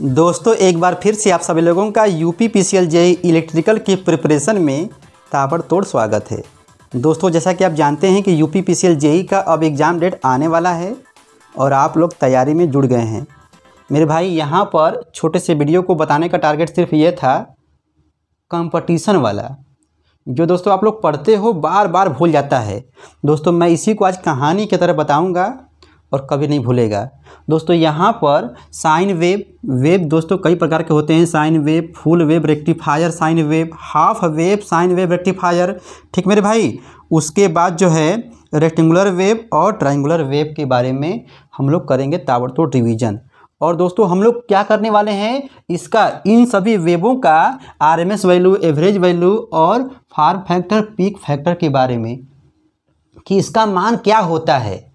दोस्तों एक बार फिर से आप सभी लोगों का U P P C L JE electrical की प्रिपरेशन में ताबड़तोड़ स्वागत है दोस्तों जैसा कि आप जानते हैं कि U P P C L J E अब एग्ज़ाम डेट आने वाला है और आप लोग तैयारी में जुड़ गए हैं मेरे भाई यहाँ पर छोटे से वीडियो को बताने का टारगेट सिर्फ ये था कंपटीशन वाला जो दोस्तों आप लोग पढ़ते हो बार बार भूल जाता है दोस्तों मैं इसी को आज कहानी की तरह बताऊँगा और कभी नहीं भूलेगा दोस्तों यहाँ पर साइन वेव वेव दोस्तों कई प्रकार के होते हैं sine wave full wave rectifier sine wave half wave sine wave rectifier ठीक मेरे भाई उसके बाद जो है रेक्टेंगुलर वेव और ट्राइंगुलर वेव के बारे में हम लोग करेंगे ताबड़तोड़ रिवीजन और दोस्तों हम लोग क्या करने वाले हैं इसका इन सभी वेबों का एस वैल्यू एवरेज वैल्यू और फार्म फैक्टर पीक फैक्टर के बारे में कि इसका मान क्या होता है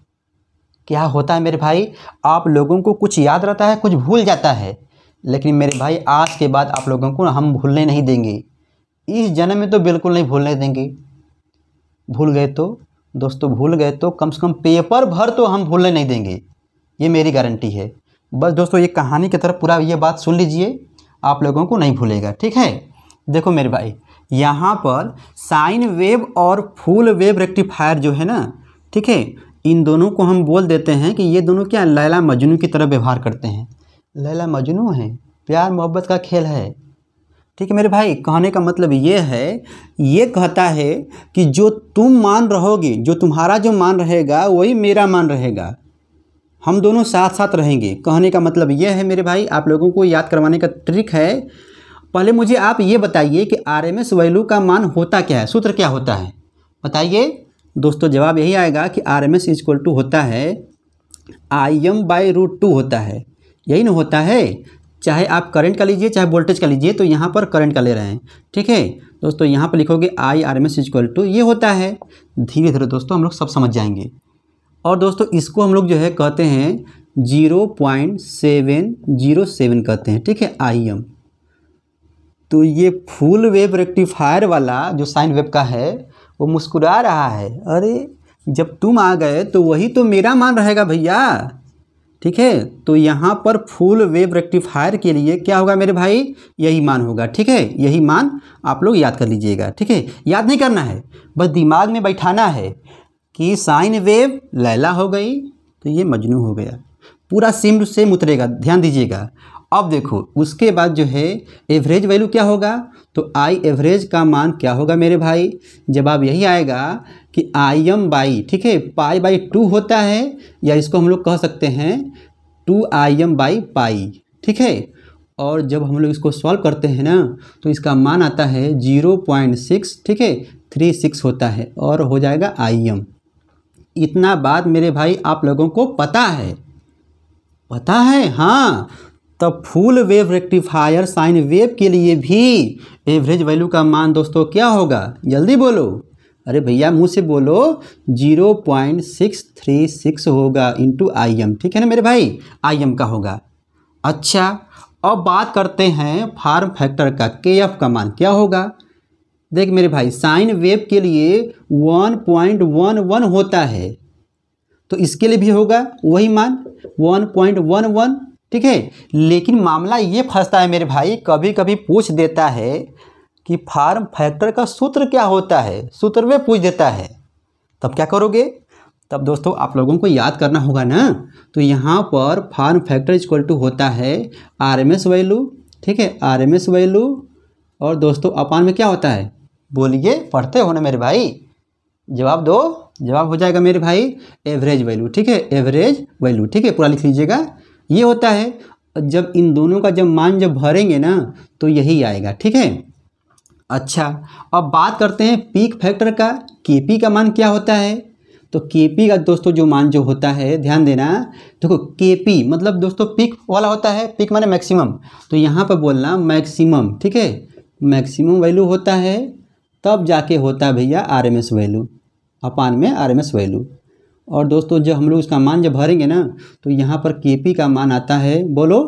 क्या होता है मेरे भाई आप लोगों को कुछ याद रहता है कुछ भूल जाता है लेकिन मेरे भाई आज के बाद आप लोगों को हम भूलने नहीं देंगे इस जन्म में तो बिल्कुल नहीं भूलने देंगे भूल गए तो दोस्तों भूल गए तो कम से कम पेपर भर तो हम भूलने नहीं देंगे ये मेरी गारंटी है बस दोस्तों ये कहानी की तरफ पूरा ये बात सुन लीजिए आप लोगों को नहीं भूलेगा ठीक है देखो मेरे भाई यहाँ पर साइन वेव और फुल वेव रेक्टिफायर जो है ना ठीक है इन दोनों को हम बोल देते हैं कि ये दोनों क्या लैला मजनू की तरह व्यवहार करते हैं लैला मजनू हैं प्यार मोहब्बत का खेल है ठीक है मेरे भाई कहने का मतलब ये है ये कहता है कि जो तुम मान रहोगे जो तुम्हारा जो मान रहेगा वही मेरा मान रहेगा हम दोनों साथ साथ रहेंगे कहने का मतलब ये है मेरे भाई आप लोगों को याद करवाने का ट्रिक है पहले मुझे आप ये बताइए कि आर एम एस वैल्यू का मान होता क्या है सूत्र क्या होता है बताइए दोस्तों जवाब यही आएगा कि R M S equal to होता है I M by root two होता है यही ना होता है चाहे आप करंट का लीजिए चाहे वोल्टेज का लीजिए तो यहाँ पर करंट का ले रहे हैं ठीक है दोस्तों यहाँ पर लिखोगे I R M S equal to ये होता है धीरे धीरे दोस्तों हम लोग सब समझ जाएंगे और दोस्तों इसको हम लोग जो है कहते हैं zero point seven zero seven कहते हैं ठीक है आई एम तो ये फुल वेव रेक्टिफायर वाला जो साइन वेव का है वो मुस्कुरा रहा है अरे जब तुम आ गए तो वही तो मेरा मान रहेगा भैया ठीक है तो यहाँ पर फुल वेव रेक्टिफायर के लिए क्या होगा मेरे भाई यही मान होगा ठीक है यही मान आप लोग याद कर लीजिएगा ठीक है याद नहीं करना है बस दिमाग में बैठाना है कि साइन वेव लैला हो गई तो ये मजनू हो गया पूरा सिम सेम उतरेगा ध्यान दीजिएगा अब देखो उसके बाद जो है एवरेज वैल्यू क्या होगा तो आई एवरेज का मान क्या होगा मेरे भाई जवाब यही आएगा कि आई एम बाई ठीक है पाई बाई टू होता है या इसको हम लोग कह सकते हैं two I M by pi ठीक है और जब हम लोग इसको सॉल्व करते हैं ना तो इसका मान आता है जीरो पॉइंट सिक्स ठीक है थ्री सिक्स होता है और हो जाएगा आई एम इतना बात मेरे भाई आप लोगों को पता है पता है हाँ तो full wave rectifier sine wave के लिए भी एवरेज वैल्यू का मान दोस्तों क्या होगा जल्दी बोलो अरे भैया मुँह से बोलो zero point six three six होगा इंटू आई एम ठीक है ना मेरे भाई आई एम का होगा अच्छा अब बात करते हैं फार्म फैक्टर का के एफ का मान क्या होगा देख मेरे भाई साइन वेव के लिए वन पॉइंट वन वन होता है तो इसके लिए भी होगा वही मान वन पॉइंट वन वन ठीक है लेकिन मामला ये फंसता है मेरे भाई कभी कभी पूछ देता है कि फार्म फैक्टर का सूत्र क्या होता है सूत्र में पूछ देता है तब क्या करोगे तब दोस्तों आप लोगों को याद करना होगा ना तो यहाँ पर फार्म फैक्टर इक्वल टू होता है आर एम एस वैल्यू ठीक है आर एम एस वैल्यू और दोस्तों अपान में क्या होता है बोलिए पढ़ते हो ना मेरे भाई जवाब दो जवाब हो जाएगा मेरे भाई एवरेज वैल्यू ठीक है एवरेज वैल्यू ठीक है पूरा लिख लीजिएगा ये होता है जब इन दोनों का जब मान जब भरेंगे ना तो यही आएगा ठीक है अच्छा अब बात करते हैं पीक फैक्टर का के का मान क्या होता है तो के का दोस्तों जो मान जो होता है ध्यान देना देखो तो के मतलब दोस्तों पीक वाला होता है पीक माने मैक्सिमम तो यहाँ पर बोलना मैक्सिमम ठीक है मैक्सिमम वैल्यू होता है तब जाके होता है भैया आर एम एस वैल्यू अपान में आर एम एस वैल्यू और दोस्तों जब हम लोग इसका मान जब भरेंगे ना तो यहाँ पर के का मान आता है बोलो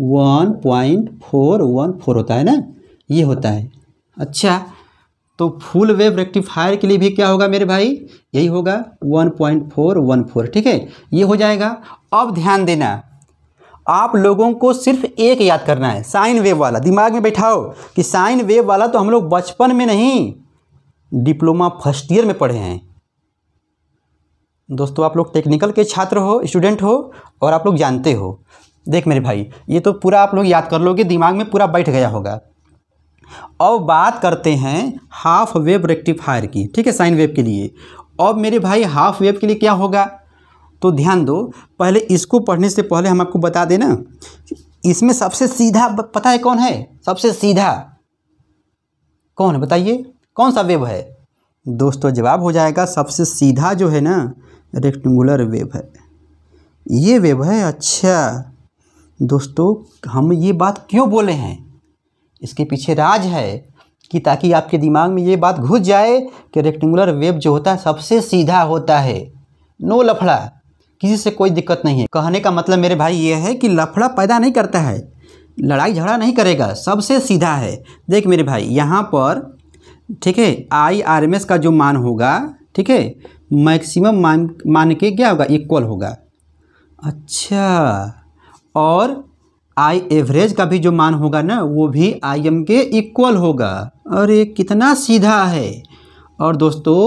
one point four one four होता है ना ये होता है अच्छा तो फुल वेव रेक्टिफायर के लिए भी क्या होगा मेरे भाई यही होगा one point four one four ठीक है ये हो जाएगा अब ध्यान देना आप लोगों को सिर्फ एक याद करना है साइन वेव वाला दिमाग में बैठाओ कि साइन वेव वाला तो हम लोग बचपन में नहीं डिप्लोमा फर्स्ट ईयर में पढ़े हैं दोस्तों आप लोग टेक्निकल के छात्र हो स्टूडेंट हो और आप लोग जानते हो देख मेरे भाई ये तो पूरा आप लोग याद कर लोगे दिमाग में पूरा बैठ गया होगा अब बात करते हैं हाफ वेब रेक्टिफायर की ठीक है साइन वेब के लिए अब मेरे भाई हाफ वेब के लिए क्या होगा तो ध्यान दो पहले इसको पढ़ने से पहले हम आपको बता दें ना इसमें सबसे सीधा पता है कौन है सबसे सीधा कौन है बताइए कौन सा वेब है दोस्तों जवाब हो जाएगा सबसे सीधा जो है ना रेक्टेंगुलर वेव है ये वेव है अच्छा दोस्तों हम ये बात क्यों बोले हैं इसके पीछे राज है कि ताकि आपके दिमाग में ये बात घुस जाए कि रेक्टेंगुलर वेव जो होता है सबसे सीधा होता है नो लफड़ा किसी से कोई दिक्कत नहीं है कहने का मतलब मेरे भाई ये है कि लफड़ा पैदा नहीं करता है लड़ाई झगड़ा नहीं करेगा सबसे सीधा है देख मेरे भाई यहाँ पर ठीक है आई आर एम एस का जो मान होगा ठीक है मैक्सिमम मान मान के क्या होगा इक्वल होगा अच्छा और आई एवरेज का भी जो मान होगा ना वो भी आई एम के इक्वल होगा और ये कितना सीधा है और दोस्तों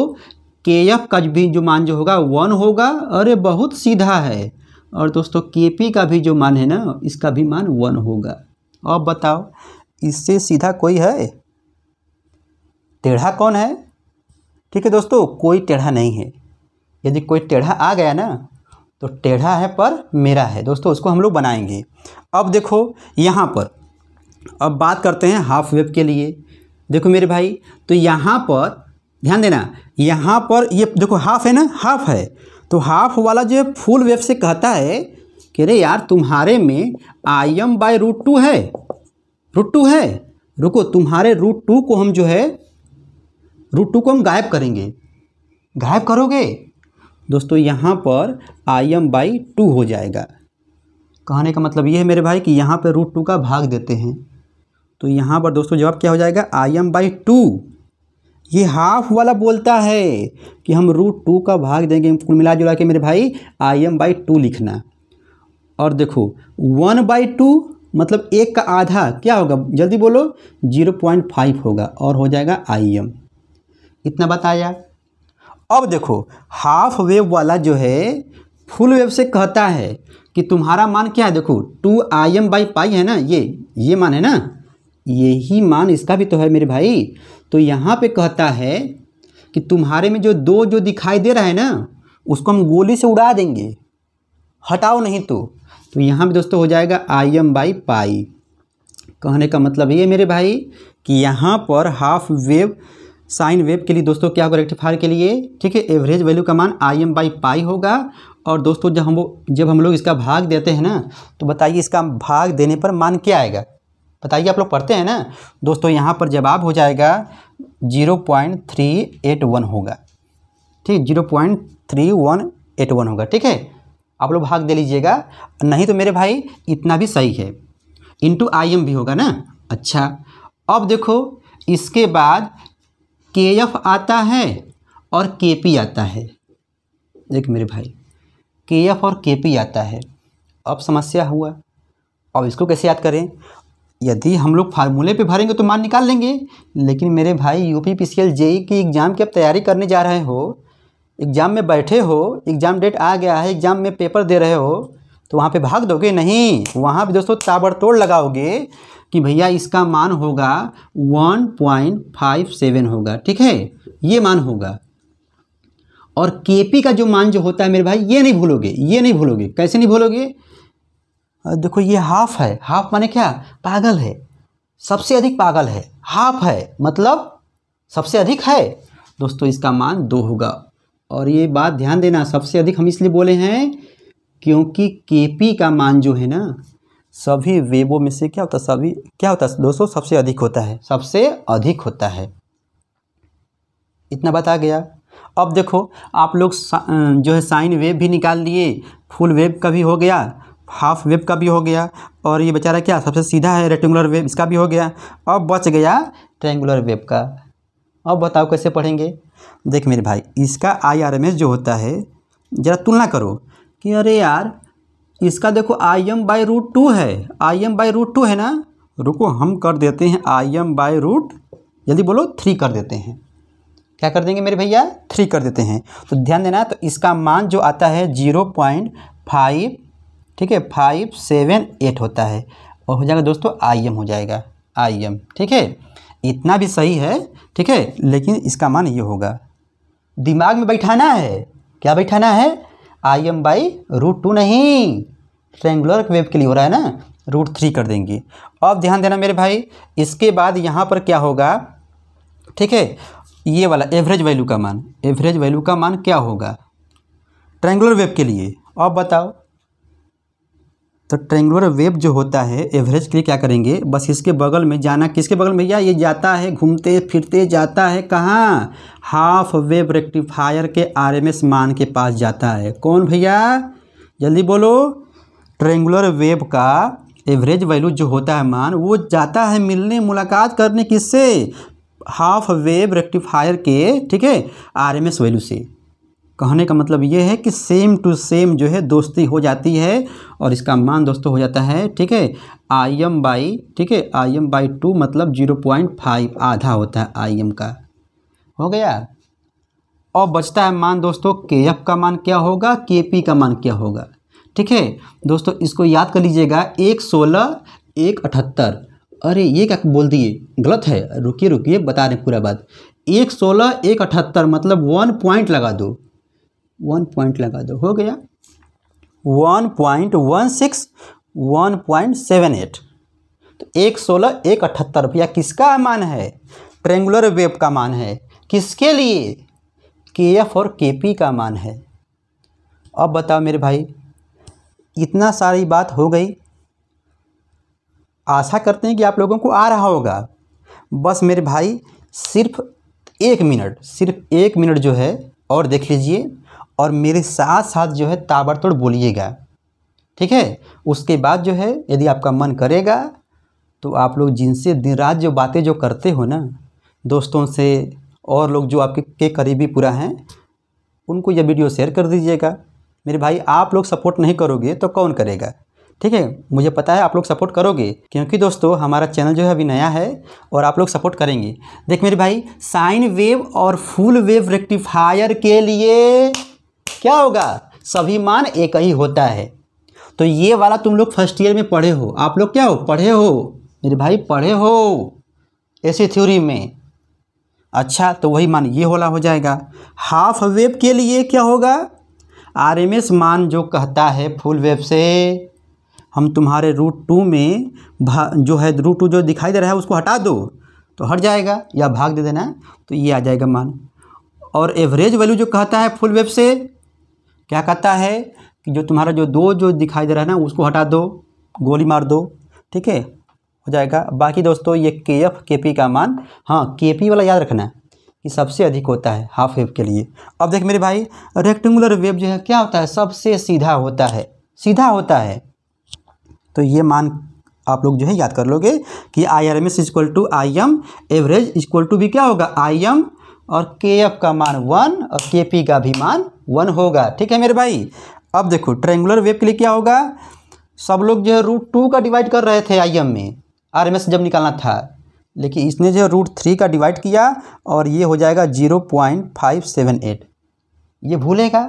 के एफ का भी जो मान जो होगा वन होगा और ये बहुत सीधा है और दोस्तों के पी का भी जो मान है ना इसका भी मान वन होगा अब बताओ इससे सीधा कोई है टेढ़ा कौन है ठीक है दोस्तों कोई टेढ़ा नहीं है यदि कोई टेढ़ा आ गया ना तो टेढ़ा है पर मेरा है दोस्तों उसको हम लोग बनाएंगे अब देखो यहाँ पर अब बात करते हैं हाफ वेव के लिए देखो मेरे भाई तो यहाँ पर ध्यान देना यहाँ पर ये देखो हाफ है ना हाफ है तो हाफ वाला जो है फुल वेव से कहता है कि अरे यार तुम्हारे में I M by root two है रूट टू है रुको तुम्हारे रूट टू को हम जो है रूट टू को हम गायब करेंगे गायब करोगे दोस्तों यहाँ पर आई एम बाई टू हो जाएगा कहने का मतलब ये है मेरे भाई कि यहाँ पर रूट टू का भाग देते हैं तो यहाँ पर दोस्तों जवाब क्या हो जाएगा आई एम बाई टू ये हाफ वाला बोलता है कि हम रूट टू का भाग देंगे कुल मिला जुला के मेरे भाई आई एम बाई टू लिखना और देखो वन बाई टू मतलब एक का आधा क्या होगा जल्दी बोलो जीरो पॉइंट फाइव होगा और हो जाएगा आई एम इतना बताया अब देखो हाफ वेव वाला जो है फुल वेव से कहता है कि तुम्हारा मान क्या है देखो two I M by pi है ना ये ये मान है ना यही मान इसका भी तो है मेरे भाई तो यहाँ पे कहता है कि तुम्हारे में जो दो जो दिखाई दे रहा है ना उसको हम गोली से उड़ा देंगे हटाओ नहीं तो तो यहाँ भी दोस्तों हो जाएगा आई एम बाई पाई कहने का मतलब ये मेरे भाई कि यहाँ पर हाफ वेव साइन वेव के लिए दोस्तों क्या होगा रेक्टिफायर के लिए ठीक है एवरेज वैल्यू का मान आई एम बाई पाई होगा और दोस्तों जब हम जब हम लोग इसका भाग देते हैं ना तो बताइए इसका भाग देने पर मान क्या आएगा बताइए आप लोग पढ़ते हैं ना दोस्तों यहाँ पर जवाब हो जाएगा zero point three eight one होगा ठीक zero point three one eight one होगा ठीक है आप लोग भाग दे लीजिएगा नहीं तो मेरे भाई इतना भी सही है इंटू आई एम भी होगा ना अच्छा अब देखो इसके बाद के एफ आता है और के पी आता है देख मेरे भाई के एफ और के पी आता है अब समस्या हुआ अब इसको कैसे याद करें यदि हम लोग फार्मूले पे भरेंगे तो मान निकाल लेंगे लेकिन मेरे भाई U P P C L J E exam की आप तैयारी करने जा रहे हो एग्ज़ाम में बैठे हो एग्ज़ाम डेट आ गया है एग्ज़ाम में पेपर दे रहे हो तो वहाँ पे भाग दोगे नहीं वहाँ पे दोस्तों ताबड़तोड़ लगाओगे कि भैया इसका मान होगा वन पॉइंट फाइव सेवन होगा ठीक है ये मान होगा और के का जो मान जो होता है मेरे भाई ये नहीं भूलोगे ये नहीं भूलोगे कैसे नहीं भूलोगे देखो ये हाफ है हाफ माने क्या पागल है सबसे अधिक पागल है हाफ है मतलब सबसे अधिक है दोस्तों इसका मान दो होगा और ये बात ध्यान देना सबसे अधिक हम इसलिए बोले हैं क्योंकि के का मान जो है ना सभी वेबों में से क्या होता है सभी क्या होता है दोस्तों सबसे अधिक होता है सबसे अधिक होता है इतना बता गया अब देखो आप लोग जो है साइन वेब भी निकाल लिए फुल वेब का भी हो गया हाफ वेब का भी हो गया और ये बेचारा क्या सबसे सीधा है रेक्टेंगुलर वेब इसका भी हो गया अब बच गया ट्रेंगुलर वेब का अब बताओ कैसे पढ़ेंगे देख मेरे भाई इसका आई आर एम एस जो होता है ज़रा तुलना करो कि अरे यार इसका देखो I M by root two है I M by root two है ना रुको हम कर देते हैं आई एम बाई रूट जल्दी बोलो थ्री कर देते हैं क्या कर देंगे मेरे भैया थ्री कर देते हैं तो ध्यान देना तो इसका मान जो आता है जीरो पॉइंट फाइव ठीक है फाइव सेवन एट होता है और हो जाएगा दोस्तों आई एम हो जाएगा आई एम ठीक है इतना भी सही है ठीक है लेकिन इसका मान ये होगा दिमाग में बैठाना है क्या बैठाना है I M by root two नहीं ट्रेंगुलर वेव के लिए हो रहा है ना रूट थ्री कर देंगे अब ध्यान देना मेरे भाई इसके बाद यहाँ पर क्या होगा ठीक है ये वाला एवरेज वैल्यू का मान एवरेज वैल्यू का मान क्या होगा ट्रेंगुलर वेव के लिए अब बताओ तो ट्रेंगुलर वेव जो होता है एवरेज के लिए क्या करेंगे बस इसके बगल में जाना किसके बगल में या ये जाता है घूमते फिरते जाता है कहाँ हाफ वेव रेक्टिफायर के आरएमएस मान के पास जाता है कौन भैया जल्दी बोलो ट्रेंगुलर वेव का एवरेज वैल्यू जो होता है मान वो जाता है मिलने मुलाकात करने किससे हाफ वेव रेक्टिफायर के ठीक है एस वैल्यू से कहने का मतलब ये है कि सेम टू सेम जो है दोस्ती हो जाती है और इसका मान दोस्तों हो जाता है ठीक है आई एम बाई ठीक है आई एम बाई टू मतलब जीरो पॉइंट फाइव आधा होता है आई एम का हो गया और बचता है मान दोस्तों के एफ का मान क्या होगा के पी का मान क्या होगा ठीक है दोस्तों इसको याद कर लीजिएगा एक सोलह एक अठहत्तर अरे ये क्या बोल दिए गलत है रुकिए रुकिए बता रहे पूरा बात एक सोलह एक अठहत्तर मतलब वन पॉइंट लगा दो वन पॉइंट लगा दो हो गया one point one six one point seven eight तो एक सोलह एक अठहत्तर रुपया किसका मान है ट्रेंगुलर वेब का मान है किसके लिए के एफ और के पी का मान है अब बताओ मेरे भाई इतना सारी बात हो गई आशा करते हैं कि आप लोगों को आ रहा होगा बस मेरे भाई सिर्फ एक मिनट सिर्फ एक मिनट जो है और देख लीजिए और मेरे साथ साथ जो है ताबड़तोड़ बोलिएगा ठीक है उसके बाद जो है यदि आपका मन करेगा तो आप लोग जिनसे दिन रात जो बातें जो करते हो ना दोस्तों से और लोग जो आपके के करीबी पूरा हैं उनको यह वीडियो शेयर कर दीजिएगा मेरे भाई आप लोग सपोर्ट नहीं करोगे तो कौन करेगा ठीक है मुझे पता है आप लोग सपोर्ट करोगे क्योंकि दोस्तों हमारा चैनल जो है अभी नया है और आप लोग सपोर्ट करेंगे देख मेरे भाई साइन वेव और फुल वेव रेक्टिफायर के लिए क्या होगा सभी मान एक ही होता है तो ये वाला तुम लोग फर्स्ट ईयर में पढ़े हो आप लोग क्या हो पढ़े हो मेरे भाई पढ़े हो ऐसी थ्योरी में अच्छा तो वही मान ये होला हो जाएगा हाफ वेब के लिए क्या होगा एस मान जो कहता है फुल वेब से हम तुम्हारे रूट टू में भा जो है रूट टू जो दिखाई दे रहा है उसको हटा दो तो हट जाएगा या भाग दे देना तो ये आ जाएगा मान और एवरेज वैल्यू जो कहता है फुल वेब से क्या कहता है कि जो तुम्हारा जो दो जो दिखाई दे रहा है ना उसको हटा दो गोली मार दो ठीक है हो जाएगा बाकी दोस्तों ये के एफ के पी का मान हाँ के पी वाला याद रखना है कि सबसे अधिक होता है हाफ वेव के लिए अब देख मेरे भाई रेक्टेंगुलर वेव जो है क्या होता है सबसे सीधा होता है सीधा होता है तो ये मान आप लोग जो है याद कर लोगे कि I R M S equal to I M average equal to भी क्या होगा आई एम और के एफ का मान वन और के पी का भी मान वन होगा ठीक है मेरे भाई अब देखो ट्रेंगुलर वेव के लिए क्या होगा सब लोग जो है रूट टू का डिवाइड कर रहे थे आई में आर जब निकालना था लेकिन इसने जो है रूट थ्री का डिवाइड किया और ये हो जाएगा zero point five seven eight ये भूलेगा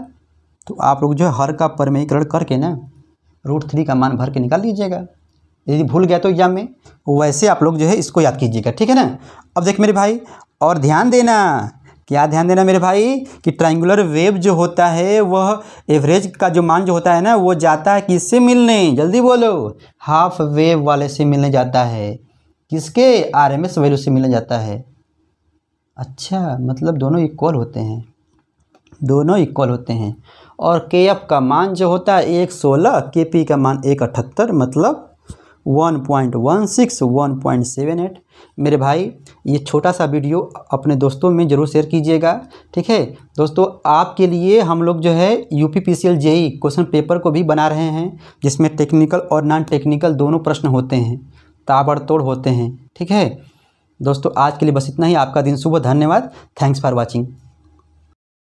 तो आप लोग जो है हर का परमयीकरण करके ना रूट थ्री का मान भर के निकाल लीजिएगा यदि भूल गया तो एग्जाम में वैसे आप लोग जो है इसको याद कीजिएगा ठीक है ना अब देख मेरे भाई और ध्यान देना क्या ध्यान देना मेरे भाई कि ट्राइंगुलर वेव जो होता है वह एवरेज का जो मान जो होता है ना वो जाता है किससे मिलने जल्दी बोलो हाफ वेव वाले से मिलने जाता है किसके आर एस वैल्यू से मिलने जाता है अच्छा मतलब दोनों इक्वल होते हैं दोनों इक्वल होते हैं और के एफ का मान जो होता है एक सोलह के पी का मान एक अठहत्तर मतलब one point one six one point seven eight मेरे भाई ये छोटा सा वीडियो अपने दोस्तों में ज़रूर शेयर कीजिएगा ठीक है दोस्तों आपके लिए हम लोग जो है U P P C L JE question paper को भी बना रहे हैं जिसमें टेक्निकल और नॉन टेक्निकल दोनों प्रश्न होते हैं ताबड़तोड़ होते हैं ठीक है दोस्तों आज के लिए बस इतना ही आपका दिन सुबह धन्यवाद थैंक्स फॉर वॉचिंग